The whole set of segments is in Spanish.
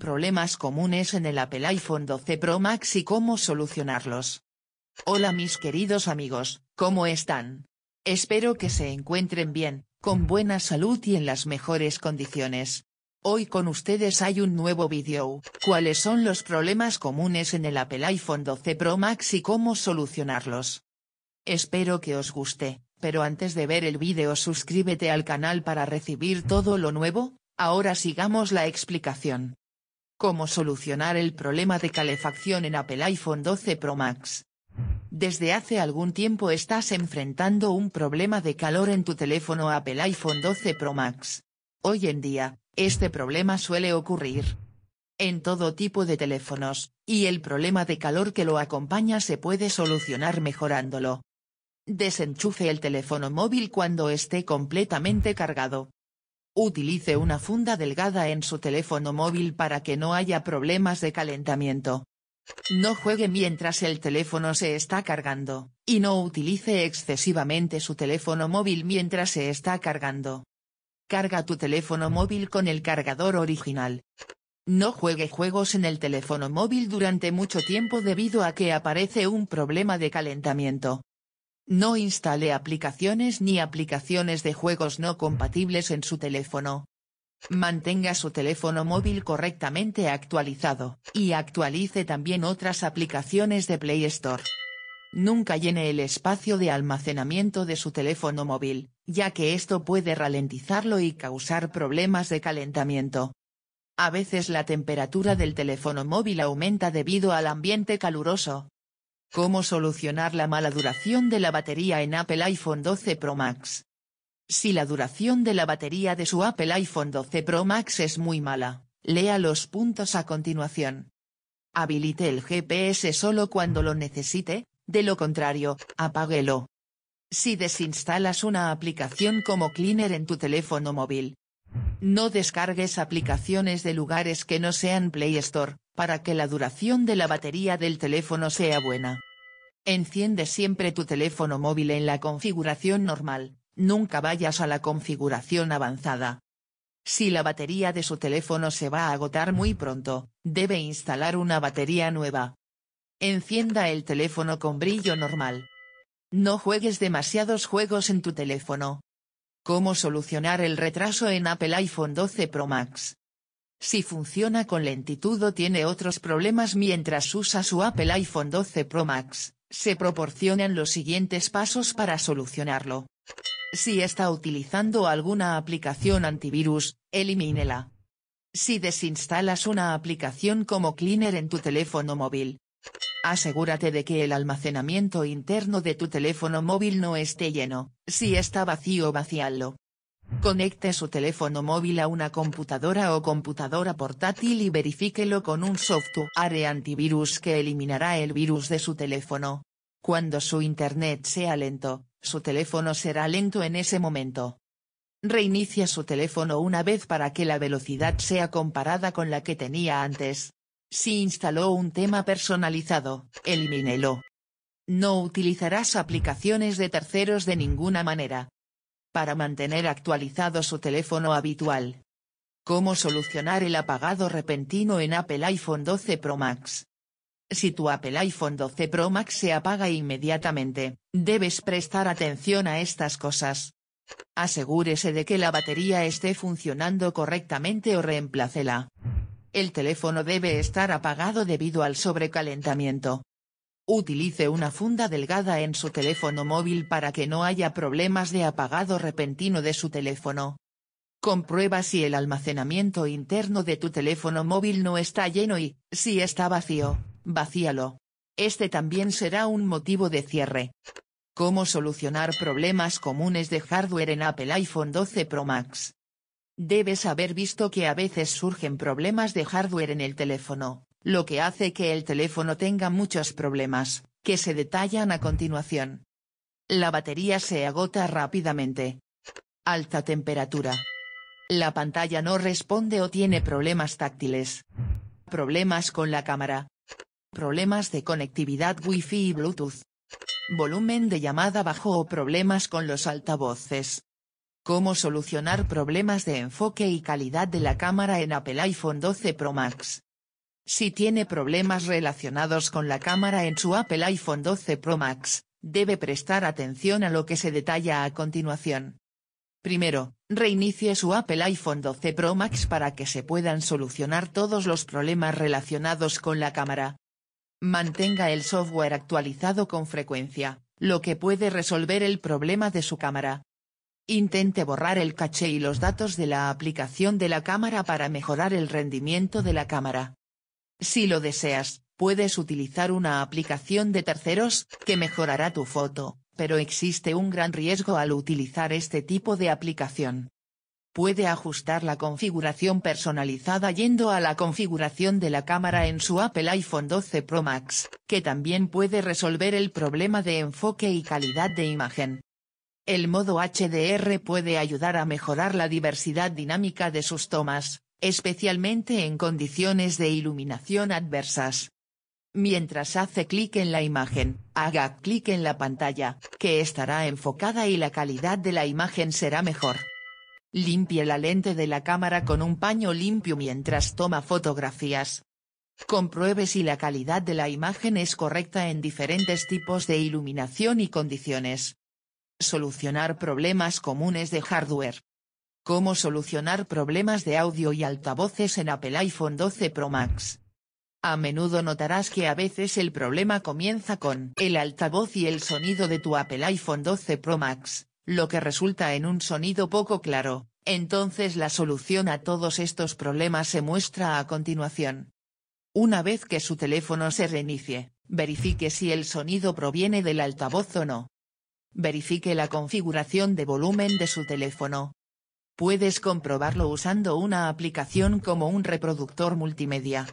Problemas comunes en el Apple iPhone 12 Pro Max y cómo solucionarlos. Hola mis queridos amigos, ¿cómo están? Espero que se encuentren bien, con buena salud y en las mejores condiciones. Hoy con ustedes hay un nuevo vídeo, cuáles son los problemas comunes en el Apple iPhone 12 Pro Max y cómo solucionarlos. Espero que os guste, pero antes de ver el vídeo suscríbete al canal para recibir todo lo nuevo, ahora sigamos la explicación. Cómo solucionar el problema de calefacción en Apple iPhone 12 Pro Max. Desde hace algún tiempo estás enfrentando un problema de calor en tu teléfono Apple iPhone 12 Pro Max. Hoy en día, este problema suele ocurrir en todo tipo de teléfonos, y el problema de calor que lo acompaña se puede solucionar mejorándolo. Desenchufe el teléfono móvil cuando esté completamente cargado. Utilice una funda delgada en su teléfono móvil para que no haya problemas de calentamiento. No juegue mientras el teléfono se está cargando, y no utilice excesivamente su teléfono móvil mientras se está cargando. Carga tu teléfono móvil con el cargador original. No juegue juegos en el teléfono móvil durante mucho tiempo debido a que aparece un problema de calentamiento. No instale aplicaciones ni aplicaciones de juegos no compatibles en su teléfono. Mantenga su teléfono móvil correctamente actualizado, y actualice también otras aplicaciones de Play Store. Nunca llene el espacio de almacenamiento de su teléfono móvil, ya que esto puede ralentizarlo y causar problemas de calentamiento. A veces la temperatura del teléfono móvil aumenta debido al ambiente caluroso, ¿Cómo solucionar la mala duración de la batería en Apple iPhone 12 Pro Max? Si la duración de la batería de su Apple iPhone 12 Pro Max es muy mala, lea los puntos a continuación. Habilite el GPS solo cuando lo necesite, de lo contrario, apáguelo. Si desinstalas una aplicación como Cleaner en tu teléfono móvil, no descargues aplicaciones de lugares que no sean Play Store, para que la duración de la batería del teléfono sea buena. Enciende siempre tu teléfono móvil en la configuración normal, nunca vayas a la configuración avanzada. Si la batería de su teléfono se va a agotar muy pronto, debe instalar una batería nueva. Encienda el teléfono con brillo normal. No juegues demasiados juegos en tu teléfono, ¿Cómo solucionar el retraso en Apple iPhone 12 Pro Max? Si funciona con lentitud o tiene otros problemas mientras usa su Apple iPhone 12 Pro Max, se proporcionan los siguientes pasos para solucionarlo. Si está utilizando alguna aplicación antivirus, elimínela. Si desinstalas una aplicación como Cleaner en tu teléfono móvil, Asegúrate de que el almacenamiento interno de tu teléfono móvil no esté lleno, si está vacío vacíalo. Conecte su teléfono móvil a una computadora o computadora portátil y verifíquelo con un software antivirus que eliminará el virus de su teléfono. Cuando su internet sea lento, su teléfono será lento en ese momento. Reinicia su teléfono una vez para que la velocidad sea comparada con la que tenía antes. Si instaló un tema personalizado, elimínelo. No utilizarás aplicaciones de terceros de ninguna manera. Para mantener actualizado su teléfono habitual. Cómo solucionar el apagado repentino en Apple iPhone 12 Pro Max. Si tu Apple iPhone 12 Pro Max se apaga inmediatamente, debes prestar atención a estas cosas. Asegúrese de que la batería esté funcionando correctamente o reemplácela. El teléfono debe estar apagado debido al sobrecalentamiento. Utilice una funda delgada en su teléfono móvil para que no haya problemas de apagado repentino de su teléfono. Comprueba si el almacenamiento interno de tu teléfono móvil no está lleno y, si está vacío, vacíalo. Este también será un motivo de cierre. Cómo solucionar problemas comunes de hardware en Apple iPhone 12 Pro Max. Debes haber visto que a veces surgen problemas de hardware en el teléfono, lo que hace que el teléfono tenga muchos problemas, que se detallan a continuación. La batería se agota rápidamente. Alta temperatura. La pantalla no responde o tiene problemas táctiles. Problemas con la cámara. Problemas de conectividad Wi-Fi y Bluetooth. Volumen de llamada bajo o problemas con los altavoces. Cómo solucionar problemas de enfoque y calidad de la cámara en Apple iPhone 12 Pro Max. Si tiene problemas relacionados con la cámara en su Apple iPhone 12 Pro Max, debe prestar atención a lo que se detalla a continuación. Primero, reinicie su Apple iPhone 12 Pro Max para que se puedan solucionar todos los problemas relacionados con la cámara. Mantenga el software actualizado con frecuencia, lo que puede resolver el problema de su cámara. Intente borrar el caché y los datos de la aplicación de la cámara para mejorar el rendimiento de la cámara. Si lo deseas, puedes utilizar una aplicación de terceros, que mejorará tu foto, pero existe un gran riesgo al utilizar este tipo de aplicación. Puede ajustar la configuración personalizada yendo a la configuración de la cámara en su Apple iPhone 12 Pro Max, que también puede resolver el problema de enfoque y calidad de imagen. El modo HDR puede ayudar a mejorar la diversidad dinámica de sus tomas, especialmente en condiciones de iluminación adversas. Mientras hace clic en la imagen, haga clic en la pantalla, que estará enfocada y la calidad de la imagen será mejor. Limpie la lente de la cámara con un paño limpio mientras toma fotografías. Compruebe si la calidad de la imagen es correcta en diferentes tipos de iluminación y condiciones. Solucionar problemas comunes de hardware. Cómo solucionar problemas de audio y altavoces en Apple iPhone 12 Pro Max. A menudo notarás que a veces el problema comienza con el altavoz y el sonido de tu Apple iPhone 12 Pro Max, lo que resulta en un sonido poco claro, entonces la solución a todos estos problemas se muestra a continuación. Una vez que su teléfono se reinicie, verifique si el sonido proviene del altavoz o no. Verifique la configuración de volumen de su teléfono. Puedes comprobarlo usando una aplicación como un reproductor multimedia.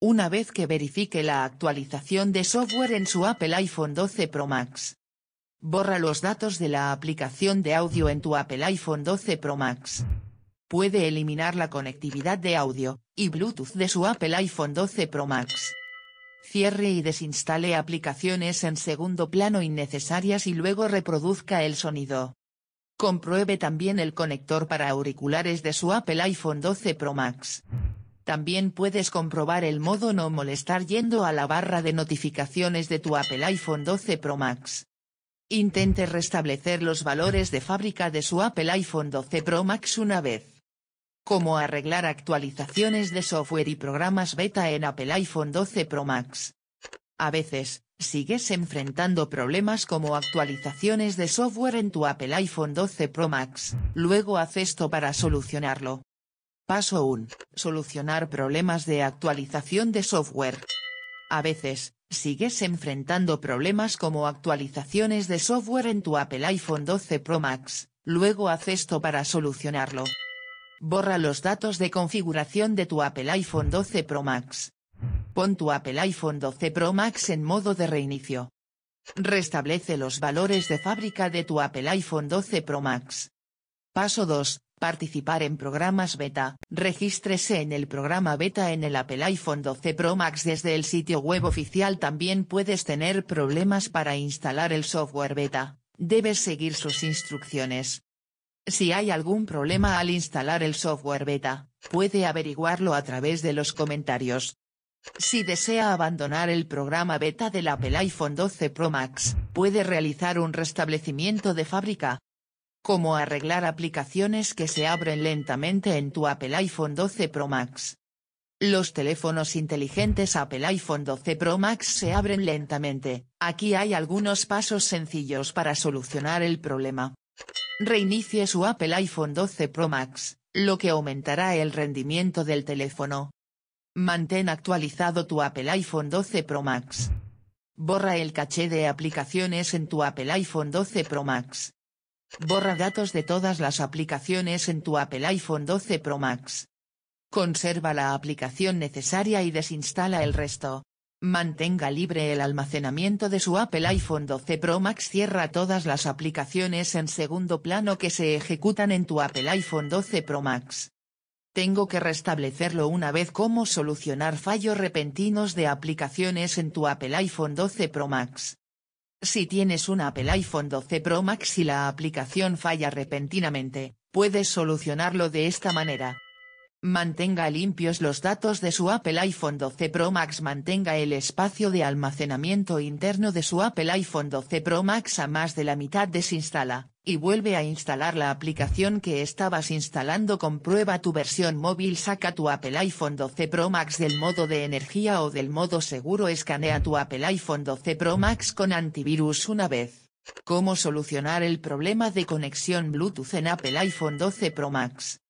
Una vez que verifique la actualización de software en su Apple iPhone 12 Pro Max. Borra los datos de la aplicación de audio en tu Apple iPhone 12 Pro Max. Puede eliminar la conectividad de audio y Bluetooth de su Apple iPhone 12 Pro Max cierre y desinstale aplicaciones en segundo plano innecesarias y luego reproduzca el sonido. Compruebe también el conector para auriculares de su Apple iPhone 12 Pro Max. También puedes comprobar el modo no molestar yendo a la barra de notificaciones de tu Apple iPhone 12 Pro Max. Intente restablecer los valores de fábrica de su Apple iPhone 12 Pro Max una vez. Cómo arreglar actualizaciones de software y programas beta en Apple iPhone 12 Pro Max. A veces, sigues enfrentando problemas como actualizaciones de software en tu Apple iPhone 12 Pro Max, luego haz esto para solucionarlo. Paso 1. Solucionar problemas de actualización de software. A veces, sigues enfrentando problemas como actualizaciones de software en tu Apple iPhone 12 Pro Max, luego haz esto para solucionarlo. Borra los datos de configuración de tu Apple iPhone 12 Pro Max. Pon tu Apple iPhone 12 Pro Max en modo de reinicio. Restablece los valores de fábrica de tu Apple iPhone 12 Pro Max. Paso 2. Participar en programas beta. Regístrese en el programa beta en el Apple iPhone 12 Pro Max desde el sitio web oficial. También puedes tener problemas para instalar el software beta. Debes seguir sus instrucciones. Si hay algún problema al instalar el software beta, puede averiguarlo a través de los comentarios. Si desea abandonar el programa beta del Apple iPhone 12 Pro Max, puede realizar un restablecimiento de fábrica. Cómo arreglar aplicaciones que se abren lentamente en tu Apple iPhone 12 Pro Max. Los teléfonos inteligentes Apple iPhone 12 Pro Max se abren lentamente, aquí hay algunos pasos sencillos para solucionar el problema reinicie su Apple iPhone 12 Pro Max, lo que aumentará el rendimiento del teléfono. Mantén actualizado tu Apple iPhone 12 Pro Max. Borra el caché de aplicaciones en tu Apple iPhone 12 Pro Max. Borra datos de todas las aplicaciones en tu Apple iPhone 12 Pro Max. Conserva la aplicación necesaria y desinstala el resto. Mantenga libre el almacenamiento de su Apple iPhone 12 Pro Max. Cierra todas las aplicaciones en segundo plano que se ejecutan en tu Apple iPhone 12 Pro Max. Tengo que restablecerlo una vez cómo solucionar fallos repentinos de aplicaciones en tu Apple iPhone 12 Pro Max. Si tienes un Apple iPhone 12 Pro Max y la aplicación falla repentinamente, puedes solucionarlo de esta manera. Mantenga limpios los datos de su Apple iPhone 12 Pro Max. Mantenga el espacio de almacenamiento interno de su Apple iPhone 12 Pro Max a más de la mitad. Desinstala, y vuelve a instalar la aplicación que estabas instalando. Comprueba tu versión móvil. Saca tu Apple iPhone 12 Pro Max del modo de energía o del modo seguro. Escanea tu Apple iPhone 12 Pro Max con antivirus una vez. ¿Cómo solucionar el problema de conexión Bluetooth en Apple iPhone 12 Pro Max?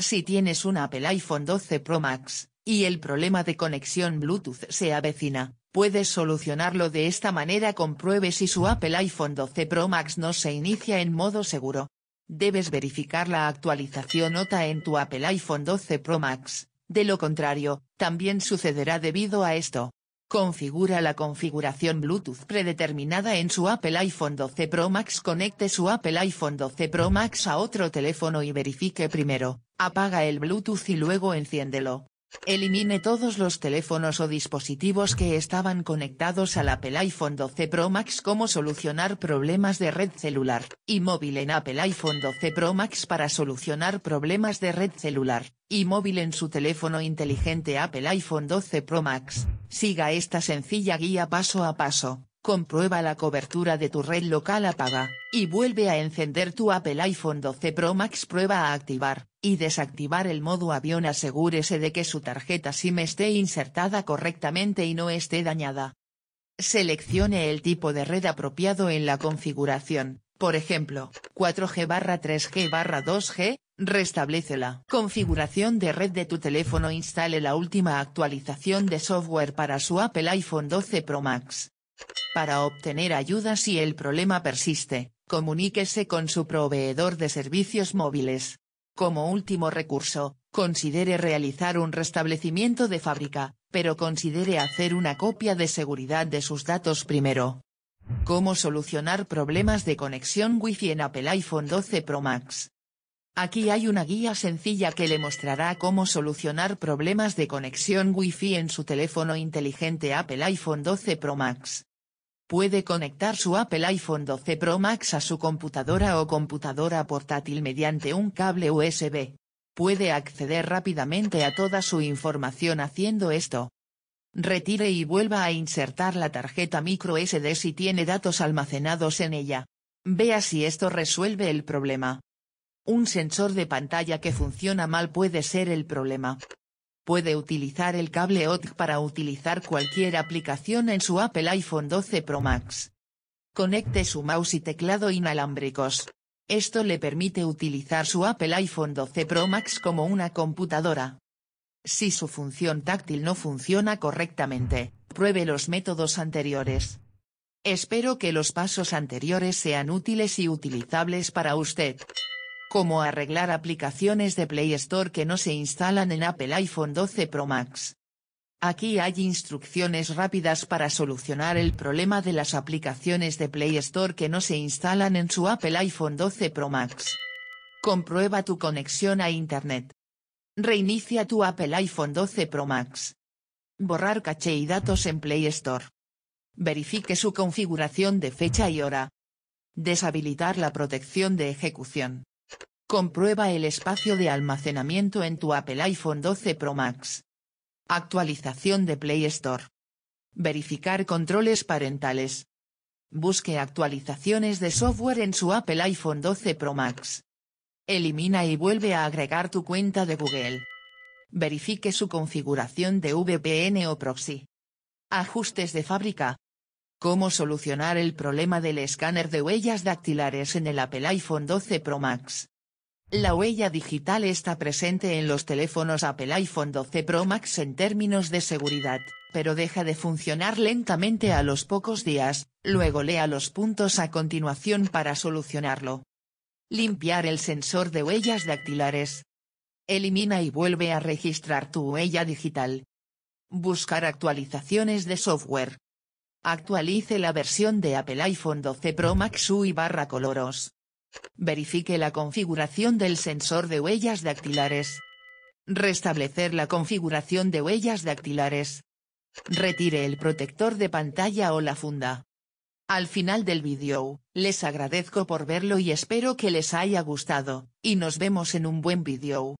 Si tienes un Apple iPhone 12 Pro Max, y el problema de conexión Bluetooth se avecina, puedes solucionarlo de esta manera. Compruebe si su Apple iPhone 12 Pro Max no se inicia en modo seguro. Debes verificar la actualización OTA en tu Apple iPhone 12 Pro Max, de lo contrario, también sucederá debido a esto. Configura la configuración Bluetooth predeterminada en su Apple iPhone 12 Pro Max. Conecte su Apple iPhone 12 Pro Max a otro teléfono y verifique primero, apaga el Bluetooth y luego enciéndelo. Elimine todos los teléfonos o dispositivos que estaban conectados al Apple iPhone 12 Pro Max. Cómo solucionar problemas de red celular y móvil en Apple iPhone 12 Pro Max para solucionar problemas de red celular y móvil en su teléfono inteligente Apple iPhone 12 Pro Max. Siga esta sencilla guía paso a paso, comprueba la cobertura de tu red local apaga, y vuelve a encender tu Apple iPhone 12 Pro Max. Prueba a activar y desactivar el modo avión. Asegúrese de que su tarjeta SIM esté insertada correctamente y no esté dañada. Seleccione el tipo de red apropiado en la configuración, por ejemplo, 4G barra 3G barra 2G, Restablece la Configuración de red de tu teléfono Instale la última actualización de software para su Apple iPhone 12 Pro Max. Para obtener ayuda si el problema persiste, comuníquese con su proveedor de servicios móviles. Como último recurso, considere realizar un restablecimiento de fábrica, pero considere hacer una copia de seguridad de sus datos primero. Cómo solucionar problemas de conexión Wi-Fi en Apple iPhone 12 Pro Max. Aquí hay una guía sencilla que le mostrará cómo solucionar problemas de conexión Wi-Fi en su teléfono inteligente Apple iPhone 12 Pro Max. Puede conectar su Apple iPhone 12 Pro Max a su computadora o computadora portátil mediante un cable USB. Puede acceder rápidamente a toda su información haciendo esto. Retire y vuelva a insertar la tarjeta micro SD si tiene datos almacenados en ella. Vea si esto resuelve el problema. Un sensor de pantalla que funciona mal puede ser el problema. Puede utilizar el cable OTG para utilizar cualquier aplicación en su Apple iPhone 12 Pro Max. Conecte su mouse y teclado inalámbricos. Esto le permite utilizar su Apple iPhone 12 Pro Max como una computadora. Si su función táctil no funciona correctamente, pruebe los métodos anteriores. Espero que los pasos anteriores sean útiles y utilizables para usted. Cómo arreglar aplicaciones de Play Store que no se instalan en Apple iPhone 12 Pro Max. Aquí hay instrucciones rápidas para solucionar el problema de las aplicaciones de Play Store que no se instalan en su Apple iPhone 12 Pro Max. Comprueba tu conexión a Internet. Reinicia tu Apple iPhone 12 Pro Max. Borrar caché y datos en Play Store. Verifique su configuración de fecha y hora. Deshabilitar la protección de ejecución. Comprueba el espacio de almacenamiento en tu Apple iPhone 12 Pro Max. Actualización de Play Store. Verificar controles parentales. Busque actualizaciones de software en su Apple iPhone 12 Pro Max. Elimina y vuelve a agregar tu cuenta de Google. Verifique su configuración de VPN o proxy. Ajustes de fábrica. Cómo solucionar el problema del escáner de huellas dactilares en el Apple iPhone 12 Pro Max. La huella digital está presente en los teléfonos Apple iPhone 12 Pro Max en términos de seguridad, pero deja de funcionar lentamente a los pocos días, luego lea los puntos a continuación para solucionarlo. Limpiar el sensor de huellas dactilares. Elimina y vuelve a registrar tu huella digital. Buscar actualizaciones de software. Actualice la versión de Apple iPhone 12 Pro Max UI barra coloros. Verifique la configuración del sensor de huellas dactilares. Restablecer la configuración de huellas dactilares. Retire el protector de pantalla o la funda. Al final del vídeo, les agradezco por verlo y espero que les haya gustado, y nos vemos en un buen vídeo.